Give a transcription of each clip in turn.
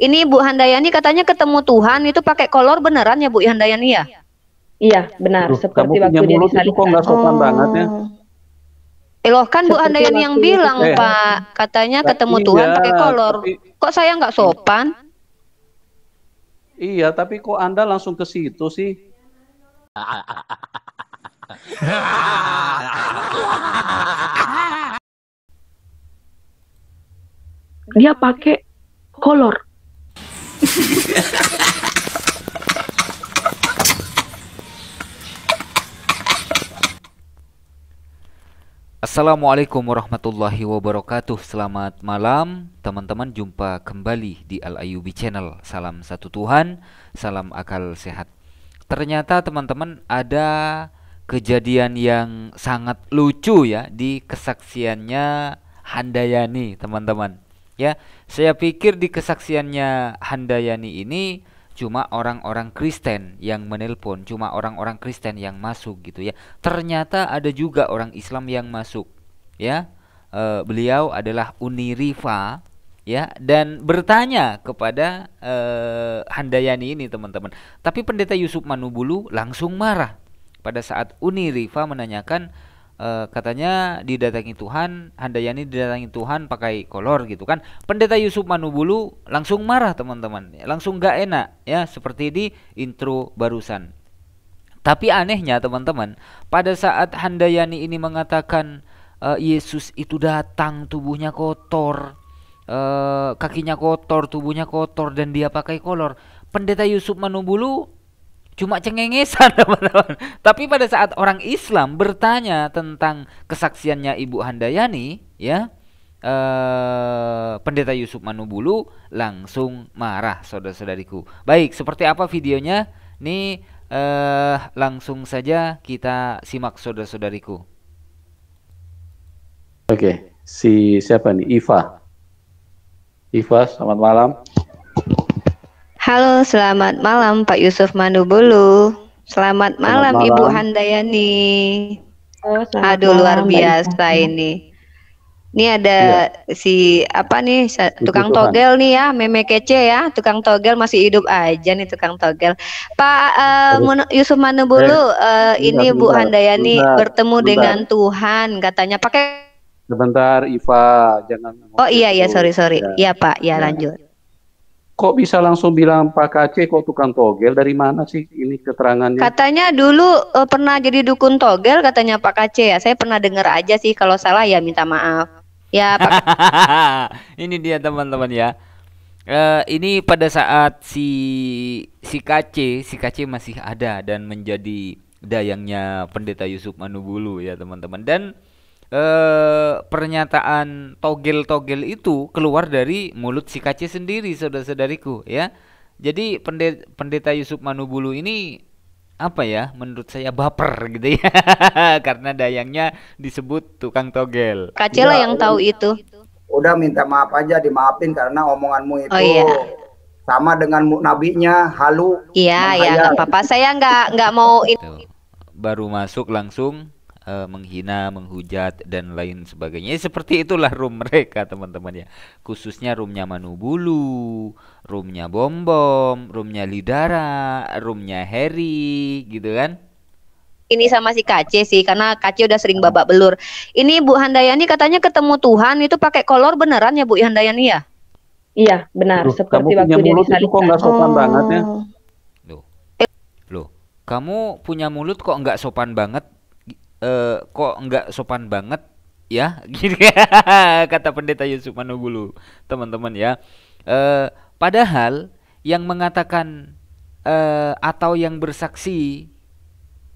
Ini Bu Handayani katanya ketemu Tuhan itu pakai kolor beneran ya Bu Handayani ya? Iya, iya benar. Duh, seperti kamu waktu dia itu kok nggak sopan oh. banget ya? Eh loh kan Bu Handayani yang bilang eh, Pak katanya ketemu iya, Tuhan pakai kolor. Tapi, kok saya nggak sopan? Iya, tapi kok Anda langsung ke situ sih? dia pakai kolor Assalamualaikum warahmatullahi wabarakatuh Selamat malam Teman-teman jumpa kembali di Al-Ayubi Channel Salam satu Tuhan Salam akal sehat Ternyata teman-teman ada kejadian yang sangat lucu ya Di kesaksiannya Handayani teman-teman Ya, saya pikir di kesaksiannya Handayani ini cuma orang-orang Kristen yang menelpon, cuma orang-orang Kristen yang masuk gitu ya. Ternyata ada juga orang Islam yang masuk, ya. E, beliau adalah Unirifa, ya, dan bertanya kepada e, Handayani ini teman-teman. Tapi pendeta Yusuf Manubulu langsung marah pada saat Unirifa menanyakan uh, katanya didatangi Tuhan, Handayani didatangi Tuhan pakai kolor gitu kan. Pendeta Yusuf Manubulu langsung marah teman-teman, langsung gak enak ya seperti di intro barusan. Tapi anehnya teman-teman, pada saat Handayani ini mengatakan uh, Yesus itu datang tubuhnya kotor, uh, kakinya kotor, tubuhnya kotor dan dia pakai kolor, pendeta Yusuf Manubulu cuma cengengesan teman-teman. Tapi pada saat orang Islam bertanya tentang kesaksiannya Ibu Handayani, ya eh, Pendeta Yusuf Manubulu langsung marah saudara-saudariku. Baik, seperti apa videonya? Nih eh, langsung saja kita simak saudara-saudariku. Oke, si siapa nih? Iva. Iva, selamat malam. Halo, selamat malam Pak Yusuf Manubulu. Selamat, selamat malam, Ibu Handayani. Oh, Aduh, malam, luar biasa Mbak ini. Ini ada iya. si apa nih tukang togel nih ya, meme kece ya, tukang togel masih hidup aja nih tukang togel. Pak uh, Yusuf Manubulu, eh, uh, ini Ibu Bu Handayani bentar, bertemu bentar. dengan Tuhan katanya pakai Sebentar Iva, jangan Oh iya iya gitu. sorry sorry. Iya ya, Pak, ya, ya. lanjut kok bisa langsung bilang Pak KC kok tukang togel dari mana sih ini keterangannya? Katanya dulu e, pernah jadi dukun togel katanya Pak KC ya. Saya pernah dengar aja sih kalau salah ya minta maaf. Ya Pak. ini dia teman-teman ya. E, ini pada saat si si KC, si KC masih ada dan menjadi dayangnya Pendeta Yusuf Manubulu ya teman-teman. Dan eh, pernyataan togel-togel itu keluar dari mulut si kace sendiri, saudara-saudariku, ya. Jadi pendeta, pendeta Yusuf Manubulu ini apa ya menurut saya baper gitu ya karena dayangnya disebut tukang togel. kace lah yang tahu itu. Udah minta maaf aja dimaafin karena omonganmu itu oh, iya. sama dengan nabinya halu. Iya ya nggak apa-apa saya nggak nggak mau itu. Baru masuk langsung uh, menghina, menghujat dan lain sebagainya. Ya, seperti itulah room mereka, teman-teman ya. Khususnya roomnya Manubulu, roomnya Bombom, roomnya Lidara, roomnya Harry, gitu kan? Ini sama si KC sih, karena KC udah sering babak belur. Ini Bu Handayani katanya ketemu Tuhan itu pakai kolor beneran ya Bu Handayani ya? Iya, benar. Loh, seperti kamu waktu punya mulut itu kok nggak sopan oh. banget ya? Loh. Loh, kamu punya mulut kok nggak sopan banget uh, kok nggak sopan banget ya gitu kata pendeta Yusuf Manugulu teman-teman ya uh, padahal yang mengatakan uh, atau yang bersaksi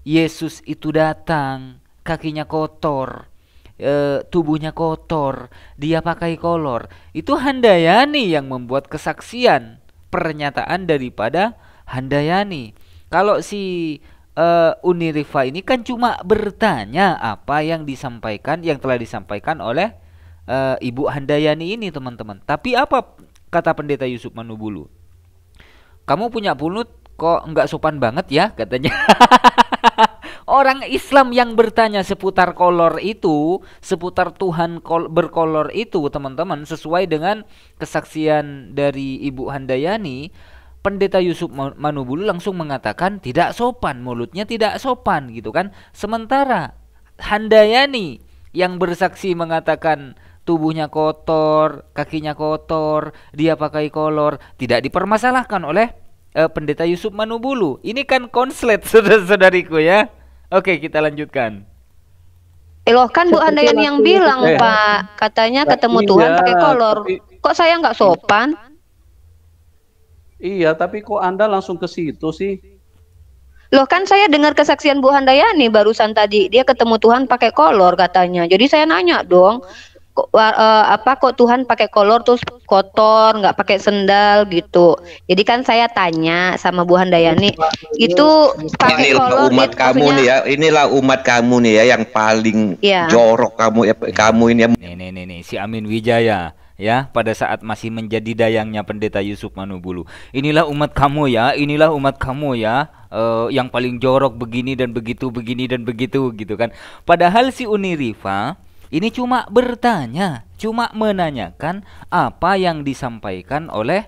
Yesus itu datang kakinya kotor e, tubuhnya kotor, dia pakai kolor. Itu Handayani yang membuat kesaksian pernyataan daripada Handayani. Kalau si uh, eh, Uni ini kan cuma bertanya apa yang disampaikan yang telah disampaikan oleh uh, Ibu Handayani ini teman-teman. Tapi apa kata pendeta Yusuf Manubulu? Kamu punya pulut kok nggak sopan banget ya katanya. Orang Islam yang bertanya seputar kolor itu, seputar Tuhan kol berkolor itu, teman-teman, sesuai dengan kesaksian dari Ibu Handayani, pendeta Yusuf Manubulu langsung mengatakan tidak sopan, mulutnya tidak sopan gitu kan. Sementara Handayani yang bersaksi mengatakan tubuhnya kotor, kakinya kotor, dia pakai kolor, tidak dipermasalahkan oleh uh, pendeta Yusuf Manubulu. Ini kan konslet saudariku ya. Oke, kita lanjutkan. Loh kan Bu Handayani yang bilang, ya. Pak, katanya nah, ketemu iya, Tuhan pakai kolor. Kok saya nggak sopan? Iya, tapi kok Anda langsung ke situ sih? Loh kan saya dengar kesaksian Bu Handayani barusan tadi, dia ketemu Tuhan pakai kolor katanya. Jadi saya nanya dong, kok, uh, apa kok Tuhan pakai kolor terus kotor, nggak pakai sendal gitu. Jadi kan saya tanya sama Bu Handayani, itu pakai inilah kolor umat gitu, kamu punya... nih ya, inilah umat kamu nih ya yang paling yeah. jorok kamu ya kamu ini. Ya. Nih nih nih, nih si Amin Wijaya ya pada saat masih menjadi dayangnya pendeta Yusuf Manubulu. Inilah umat kamu ya, inilah umat kamu ya uh, yang paling jorok begini dan begitu begini dan begitu gitu kan. Padahal si Uniriva ini cuma bertanya, cuma menanyakan apa yang disampaikan oleh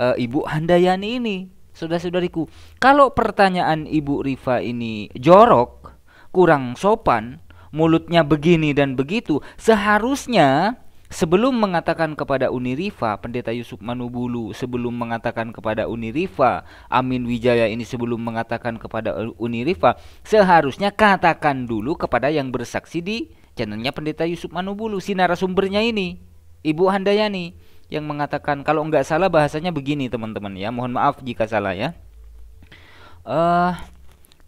uh, Ibu Handayani ini. Saudara-saudariku, kalau pertanyaan Ibu Riva ini jorok, kurang sopan, mulutnya begini dan begitu, seharusnya Sebelum mengatakan kepada Uni Riva, Pendeta Yusuf Manubulu sebelum mengatakan kepada Uni Riva, Amin Wijaya ini sebelum mengatakan kepada Uni Riva, seharusnya katakan dulu kepada yang bersaksi di channelnya Pendeta Yusuf Manubulu, si narasumbernya ini, Ibu Handayani, yang mengatakan kalau nggak salah bahasanya begini teman-teman ya, mohon maaf jika salah ya. Uh,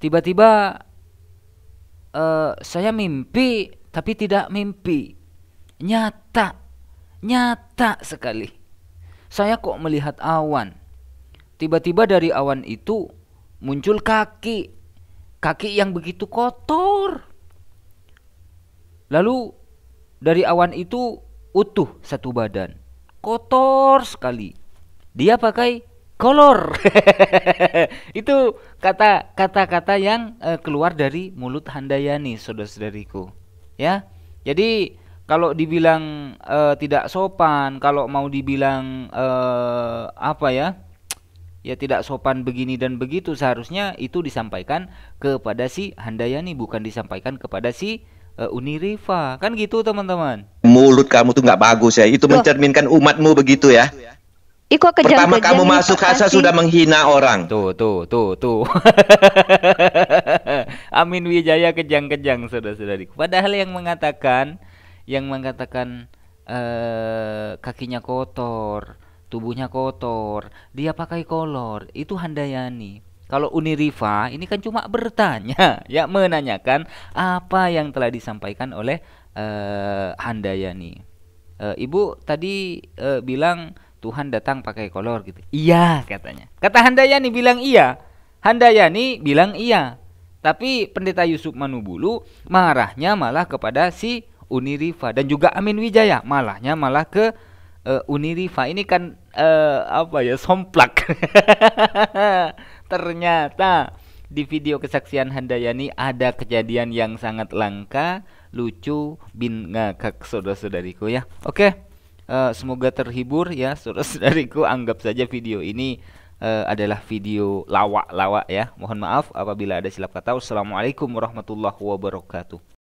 tiba-tiba uh, saya mimpi tapi tidak mimpi nyata, nyata sekali. Saya kok melihat awan. Tiba-tiba dari awan itu muncul kaki, kaki yang begitu kotor. Lalu dari awan itu utuh satu badan, kotor sekali. Dia pakai kolor. itu kata kata-kata yang eh, keluar dari mulut Handayani, saudara-saudariku. Ya. Jadi kalau dibilang uh, tidak sopan, kalau mau dibilang uh, apa ya? Ya tidak sopan begini dan begitu seharusnya itu disampaikan kepada si Handayani bukan disampaikan kepada si uh, eh, Uniriva. Kan gitu teman-teman. Mulut kamu tuh nggak bagus ya. Itu Loh. mencerminkan umatmu begitu ya. Iko kejang Pertama kamu masuk kasa sudah menghina orang. Tuh tuh tuh tuh. Amin Wijaya kejang-kejang saudara-saudari. Padahal yang mengatakan yang mengatakan eh, kakinya kotor, tubuhnya kotor, dia pakai kolor, itu Handayani. Kalau Uni Riva ini kan cuma bertanya, ya menanyakan apa yang telah disampaikan oleh eh, Handayani. Eh, Ibu tadi eh, bilang Tuhan datang pakai kolor gitu. Iya katanya. Kata Handayani bilang iya. Handayani bilang iya. Tapi pendeta Yusuf Manubulu marahnya malah kepada si Uni Riva dan juga Amin Wijaya malahnya malah ke uh, eh, Riva ini kan uh, apa ya somplak ternyata di video kesaksian Handayani ada kejadian yang sangat langka lucu bin ngakak saudara-saudariku ya oke uh, semoga terhibur ya saudara-saudariku anggap saja video ini uh, adalah video lawak-lawak ya mohon maaf apabila ada silap kata assalamualaikum warahmatullahi wabarakatuh